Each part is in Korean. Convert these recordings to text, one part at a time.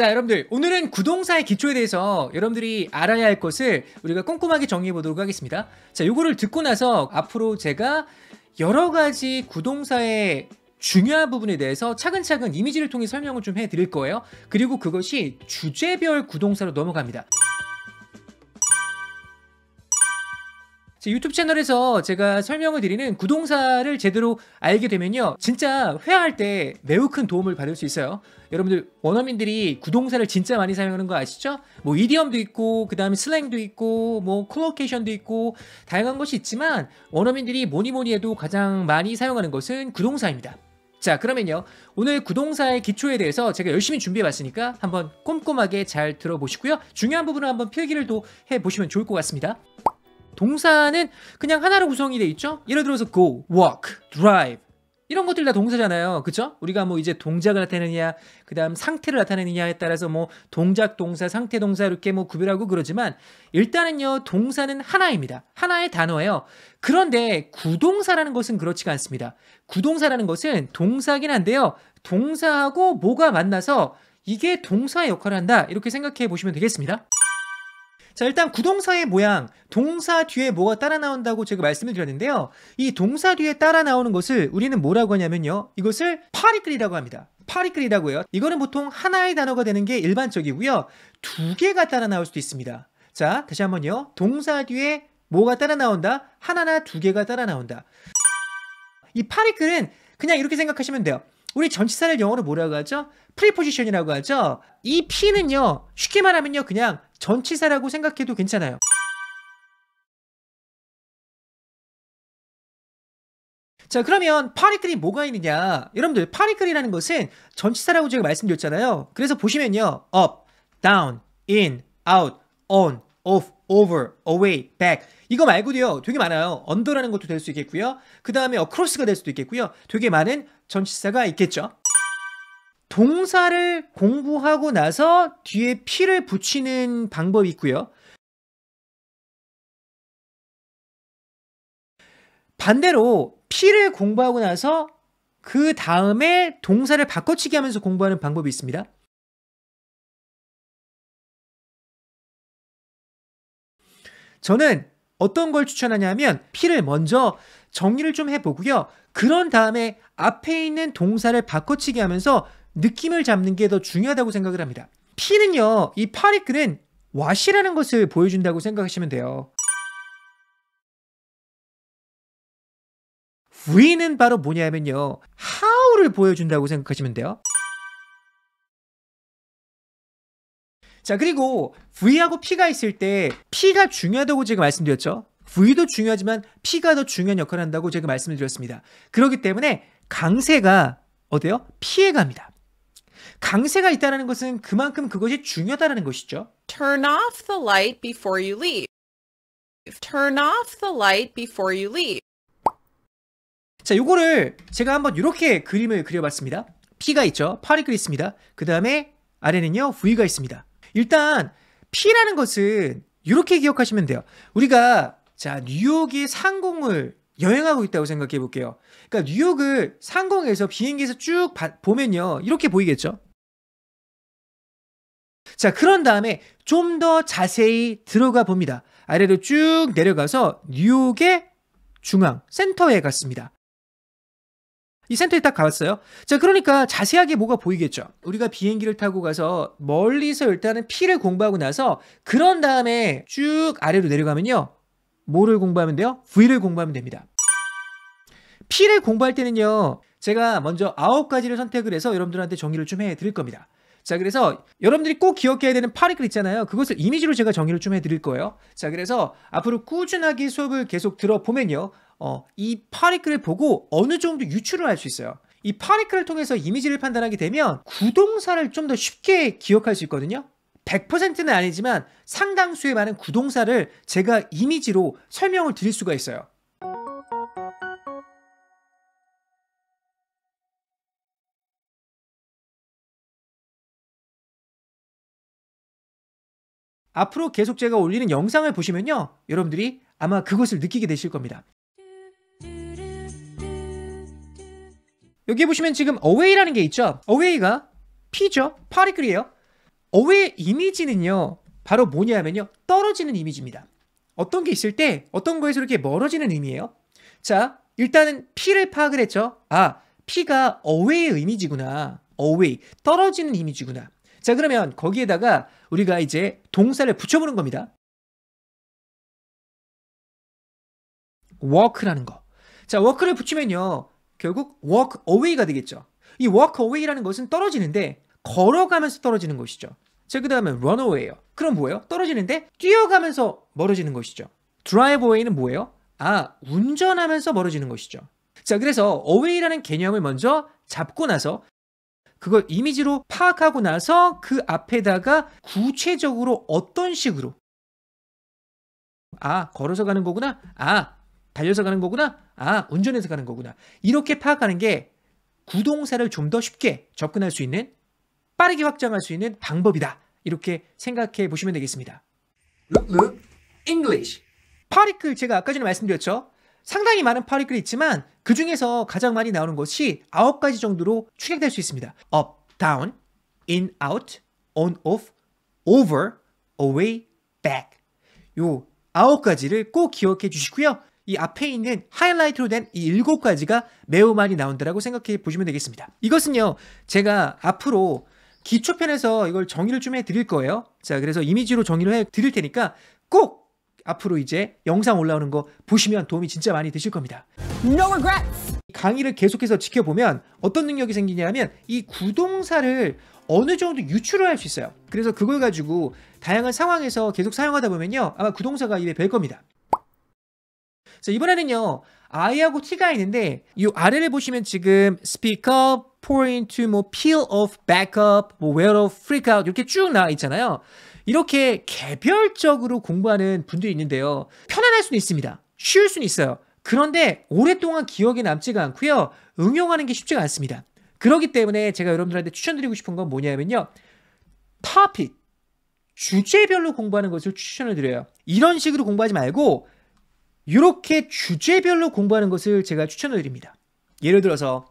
자 여러분들 오늘은 구동사의 기초에 대해서 여러분들이 알아야 할 것을 우리가 꼼꼼하게 정리해 보도록 하겠습니다 자 요거를 듣고 나서 앞으로 제가 여러 가지 구동사의 중요한 부분에 대해서 차근차근 이미지를 통해 설명을 좀 해드릴 거예요 그리고 그것이 주제별 구동사로 넘어갑니다 유튜브 채널에서 제가 설명을 드리는 구동사를 제대로 알게 되면요. 진짜 회화할 때 매우 큰 도움을 받을 수 있어요. 여러분들 원어민들이 구동사를 진짜 많이 사용하는 거 아시죠? 뭐 이디엄도 있고 그다음에 슬랭도 있고 뭐 콜로케이션도 있고 다양한 것이 있지만 원어민들이 뭐니 뭐니 해도 가장 많이 사용하는 것은 구동사입니다. 자 그러면요 오늘 구동사의 기초에 대해서 제가 열심히 준비해 봤으니까 한번 꼼꼼하게 잘 들어보시고요 중요한 부분을 한번 필기를 해보시면 좋을 것 같습니다 동사는 그냥 하나로 구성이 돼 있죠. 예를 들어서 go, walk, drive 이런 것들 다 동사잖아요. 그쵸? 우리가 뭐 이제 동작을 나타내느냐, 그 다음 상태를 나타내느냐에 따라서 뭐 동작 동사, 상태 동사 이렇게 뭐 구별하고 그러지만 일단은요, 동사는 하나입니다. 하나의 단어예요. 그런데 구동사라는 것은 그렇지가 않습니다. 구동사라는 것은 동사긴 한데요. 동사하고 뭐가 만나서 이게 동사의 역할을 한다. 이렇게 생각해 보시면 되겠습니다. 자, 일단 구동사의 모양, 동사 뒤에 뭐가 따라 나온다고 제가 말씀을 드렸는데요. 이 동사 뒤에 따라 나오는 것을 우리는 뭐라고 하냐면요. 이것을 파리클이라고 합니다. 파리클이라고 해요. 이거는 보통 하나의 단어가 되는 게 일반적이고요. 두 개가 따라 나올 수도 있습니다. 자, 다시 한번요. 동사 뒤에 뭐가 따라 나온다? 하나나 두 개가 따라 나온다. 이 파리클은 그냥 이렇게 생각하시면 돼요. 우리 전치사를 영어로 뭐라고 하죠? 프리포지션이라고 하죠. 이 P는요, 쉽게 말하면요, 그냥 전치사라고 생각해도 괜찮아요. 자 그러면 파리클이 뭐가 있느냐 여러분들 파리클이라는 것은 전치사라고 제가 말씀드렸잖아요 그래서 보시면요 up, down, in, out, on, off, over, away, back 이거 말고도요 되게 많아요 under라는 것도 될 수 있겠고요 그 다음에 across가 될 수도 있겠고요 되게 많은 전치사가 있겠죠 동사를 공부하고 나서 뒤에 피를 붙이는 방법이 있고요. 반대로 피를 공부하고 나서 그 다음에 동사를 바꿔치기 하면서 공부하는 방법이 있습니다. 저는 어떤 걸 추천하냐면 피를 먼저 정리를 좀 해보고요. 그런 다음에 앞에 있는 동사를 바꿔치기 하면서 느낌을 잡는 게 더 중요하다고 생각을 합니다. 피는요이 파리크는 와이라는 것을 보여준다고 생각하시면 돼요. V는 바로 뭐냐면요, how를 보여준다고 생각하시면 돼요. 자, 그리고 V하고 P가 있을 때 P가 중요하다고 제가 말씀드렸죠. V도 중요하지만 P가 더 중요한 역할을 한다고 제가 말씀을 드렸습니다. 그렇기 때문에 강세가 어때요? 피해갑니다. 강세가 있다는 것은 그만큼 그것이 중요하다는 것이죠. Turn off the light before you leave. Turn off the light before you leave. 자, 요거를 제가 한번 이렇게 그림을 그려봤습니다. P가 있죠. 파리글 있습니다. 그 다음에 아래는요. V가 있습니다. 일단 P라는 것은 이렇게 기억하시면 돼요. 우리가 자 뉴욕이 상공을 여행하고 있다고 생각해 볼게요. 그러니까 뉴욕을 상공에서 비행기에서 쭉 바, 보면요. 이렇게 보이겠죠? 자, 그런 다음에 좀 더 자세히 들어가 봅니다. 아래로 쭉 내려가서 뉴욕의 중앙 센터에 갔습니다. 이 센터에 딱 가봤어요. 자, 그러니까 자세하게 뭐가 보이겠죠. 우리가 비행기를 타고 가서 멀리서 일단은 피를 공부하고 나서 그런 다음에 쭉 아래로 내려가면요. 뭐를 공부하면 돼요? V를 공부하면 됩니다. P를 공부할 때는요. 제가 먼저 아홉 가지를 선택을 해서 여러분들한테 정리를 좀 해드릴 겁니다. 자, 그래서 여러분들이 꼭 기억해야 되는 파리클 있잖아요. 그것을 이미지로 제가 정리를 좀 해드릴 거예요. 자, 그래서 앞으로 꾸준하게 수업을 계속 들어보면요. 어, 이 파리클을 보고 어느 정도 유출을할 수 있어요. 이 파리클을 통해서 이미지를 판단하게 되면 구동사를 좀 더 쉽게 기억할 수 있거든요. 100%는 아니지만 상당수의 많은 구동사를 제가 이미지로 설명을 드릴 수가 있어요. 앞으로 계속 제가 올리는 영상을 보시면요. 여러분들이 아마 그것을 느끼게 되실 겁니다. 여기 보시면 지금 away라는 게 있죠. away가 P죠. 파리클이에요. 어웨이 이미지는요. 바로 뭐냐면요. 떨어지는 이미지입니다. 어떤 게 있을 때 어떤 거에서 이렇게 멀어지는 의미예요. 자, 일단은 P를 파악을 했죠. 아, P가 어웨이의 이미지구나. 어웨이, 떨어지는 이미지구나. 자, 그러면 거기에다가 우리가 이제 동사를 붙여보는 겁니다. walk라는 거. 자, walk를 붙이면요. 결국 walk away가 되겠죠. 이 walk away라는 것은 떨어지는데 걸어가면서 떨어지는 것이죠. 그 다음에 runaway요. 그럼 뭐예요? 떨어지는데 뛰어가면서 멀어지는 것이죠. driveaway는 뭐예요? 아, 운전하면서 멀어지는 것이죠. 자, 그래서 away라는 개념을 먼저 잡고 나서 그걸 이미지로 파악하고 나서 그 앞에다가 구체적으로 어떤 식으로 아, 걸어서 가는 거구나. 아, 달려서 가는 거구나. 아, 운전해서 가는 거구나. 이렇게 파악하는 게 구동사를 좀 더 쉽게 접근할 수 있는 빠르게 확장할 수 있는 방법이다. 이렇게 생각해 보시면 되겠습니다. English. 파리클 제가 아까 전에 말씀드렸죠. 상당히 많은 파리클이 있지만 그 중에서 가장 많이 나오는 것이 9가지 정도로 축약될 수 있습니다. up, down, in, out, on, off, over, away, back. 요 9가지를 꼭 기억해 주시고요. 이 앞에 있는 하이라이트로 된 이 일곱 가지가 매우 많이 나온다라고 생각해 보시면 되겠습니다. 이것은요, 제가 앞으로 기초편에서 이걸 정의를 좀 해드릴 거예요. 자, 그래서 이미지로 정의를 해드릴 테니까 꼭 앞으로 이제 영상 올라오는 거 보시면 도움이 진짜 많이 되실 겁니다. No regrets. 강의를 계속해서 지켜보면 어떤 능력이 생기냐면 이 구동사를 어느 정도 유출을할 수 있어요. 그래서 그걸 가지고 다양한 상황에서 계속 사용하다 보면요. 아마 구동사가 입에 뵐 겁니다. 그래서 이번에는요. I하고 T가 있는데 이 아래를 보시면 지금 speak up, pour into, 뭐 peel off, back up, 뭐 wear off, freak out 이렇게 쭉 나와 있잖아요. 이렇게 개별적으로 공부하는 분들이 있는데요. 편안할 수는 있습니다. 쉬울 수는 있어요. 그런데 오랫동안 기억에 남지가 않고요. 응용하는 게 쉽지가 않습니다. 그렇기 때문에 제가 여러분들한테 추천드리고 싶은 건 뭐냐면요. topic, 주제별로 공부하는 것을 추천을 드려요. 이런 식으로 공부하지 말고 이렇게 주제별로 공부하는 것을 제가 추천을 드립니다. 예를 들어서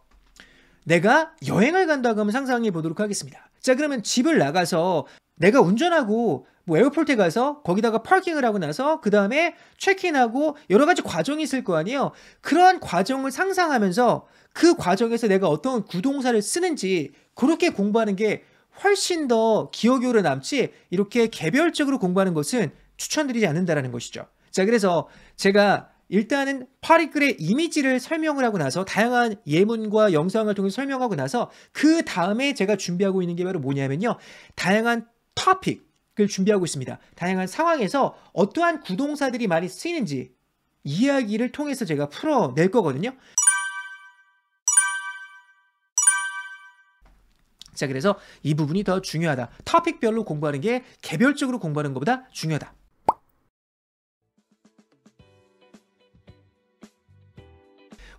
내가 여행을 간다고 하면 상상해 보도록 하겠습니다. 자, 그러면 집을 나가서 내가 운전하고 뭐 에어포트에 가서 거기다가 파킹을 하고 나서 그 다음에 체크인하고 여러 가지 과정이 있을 거 아니에요. 그러한 과정을 상상하면서 그 과정에서 내가 어떤 구동사를 쓰는지 그렇게 공부하는 게 훨씬 더 기억이 오래 남지 이렇게 개별적으로 공부하는 것은 추천드리지 않는다라는 것이죠. 자, 그래서 제가 일단은 파리글의 이미지를 설명을 하고 나서 다양한 예문과 영상을 통해 설명하고 나서 그 다음에 제가 준비하고 있는 게 바로 뭐냐면요. 다양한 토픽을 준비하고 있습니다. 다양한 상황에서 어떠한 구동사들이 많이 쓰이는지 이야기를 통해서 제가 풀어낼 거거든요. 자, 그래서 이 부분이 더 중요하다. 토픽별로 공부하는 게 개별적으로 공부하는 것보다 중요하다.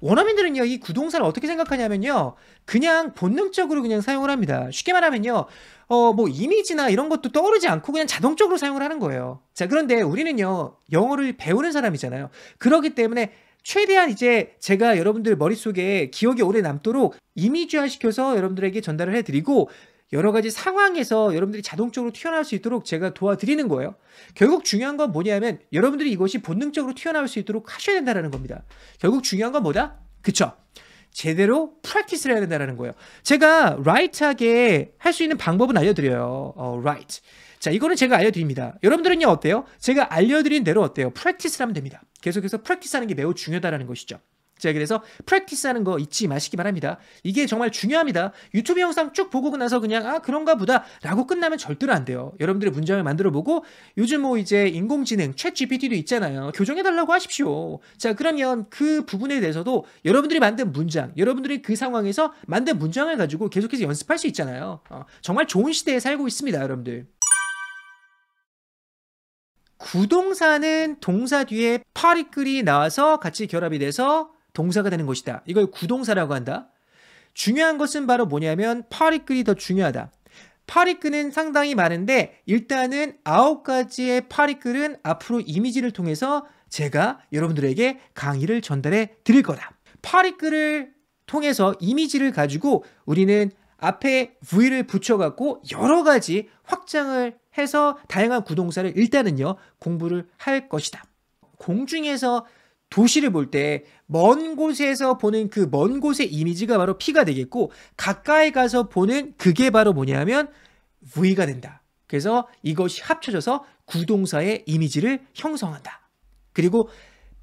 원어민들은 요이 구동사를 어떻게 생각하냐면요. 그냥 본능적으로 그냥 사용을 합니다. 쉽게 말하면요. 어, 뭐 이미지나 이런 것도 떠오르지 않고 그냥 자동적으로 사용을 하는 거예요. 자, 그런데 우리는요. 영어를 배우는 사람이잖아요. 그렇기 때문에 최대한 이제 제가 여러분들 머릿속에 기억이 오래 남도록 이미지화 시켜서 여러분들에게 전달을 해드리고 여러 가지 상황에서 여러분들이 자동적으로 튀어나올 수 있도록 제가 도와드리는 거예요. 결국 중요한 건 뭐냐면 여러분들이 이것이 본능적으로 튀어나올 수 있도록 하셔야 된다는 겁니다. 결국 중요한 건 뭐다? 그쵸? 제대로 프랙티스를 해야 된다는 거예요. 제가 라이트하게 할 수 있는 방법은 알려드려요. 어, right. 자, 이거는 제가 알려드립니다. 여러분들은요, 어때요? 제가 알려드린 대로 어때요? 프랙티스를 하면 됩니다. 계속해서 프랙티스 하는 게 매우 중요하다는 것이죠. 자, 그래서 프랙티스 하는 거 잊지 마시기 바랍니다. 이게 정말 중요합니다. 유튜브 영상 쭉 보고 나서 그냥 아, 그런가 보다 라고 끝나면 절대로 안 돼요. 여러분들의 문장을 만들어 보고 요즘 뭐 이제 인공지능, 챗 GPT도 있잖아요. 교정해 달라고 하십시오. 자, 그러면 그 부분에 대해서도 여러분들이 만든 문장, 여러분들이 그 상황에서 만든 문장을 가지고 계속해서 연습할 수 있잖아요. 어, 정말 좋은 시대에 살고 있습니다, 여러분들. 구동사는 동사 뒤에 파리글이 나와서 같이 결합이 돼서 동사가 되는 것이다. 이걸 구동사라고 한다. 중요한 것은 바로 뭐냐면 파리끈이 더 중요하다. 파리끈은 상당히 많은데 일단은 아홉 가지의 파리끈은 앞으로 이미지를 통해서 제가 여러분들에게 강의를 전달해 드릴 거다. 파리끈을 통해서 이미지를 가지고 우리는 앞에 V를 붙여갖고 여러 가지 확장을 해서 다양한 구동사를 일단은요 공부를 할 것이다. 공중에서 도시를 볼 때 먼 곳에서 보는 그 먼 곳의 이미지가 바로 P가 되겠고 가까이 가서 보는 그게 바로 뭐냐면 V가 된다. 그래서 이것이 합쳐져서 구동사의 이미지를 형성한다. 그리고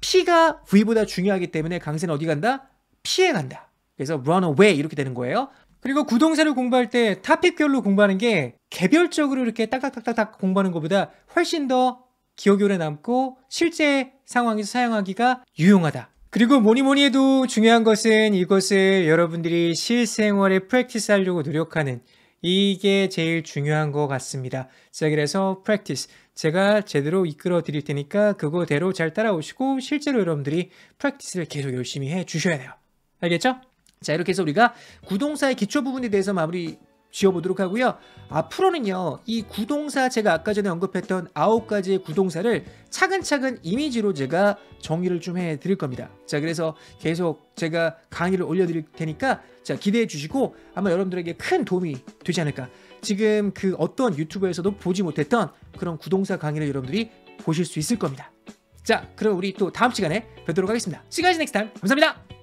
P가 V보다 중요하기 때문에 강세는 어디 간다? 피해 간다. 그래서 run away 이렇게 되는 거예요. 그리고 구동사를 공부할 때 타픽별로 공부하는 게 개별적으로 이렇게 딱딱딱딱 공부하는 것보다 훨씬 더 기억이 오래 남고 실제 상황에서 사용하기가 유용하다. 그리고 뭐니 뭐니 해도 중요한 것은 이것을 여러분들이 실생활에 프랙티스 하려고 노력하는 이게 제일 중요한 것 같습니다. 자, 그래서 프랙티스. 제가 제대로 이끌어 드릴 테니까 그거대로 잘 따라오시고 실제로 여러분들이 프랙티스를 계속 열심히 해 주셔야 돼요. 알겠죠? 자, 이렇게 해서 우리가 구동사의 기초 부분에 대해서 마무리 지어보도록 하고요. 앞으로는요. 이 구동사 제가 아까 전에 언급했던 아홉 가지의 구동사를 차근차근 이미지로 제가 정리를 좀 해드릴 겁니다. 자 그래서 계속 제가 강의를 올려드릴 테니까 자 기대해 주시고 아마 여러분들에게 큰 도움이 되지 않을까. 지금 그 어떤 유튜브에서도 보지 못했던 그런 구동사 강의를 여러분들이 보실 수 있을 겁니다. 자 그럼 우리 또 다음 시간에 뵙도록 하겠습니다. 시간이 넥스 타임 감사합니다.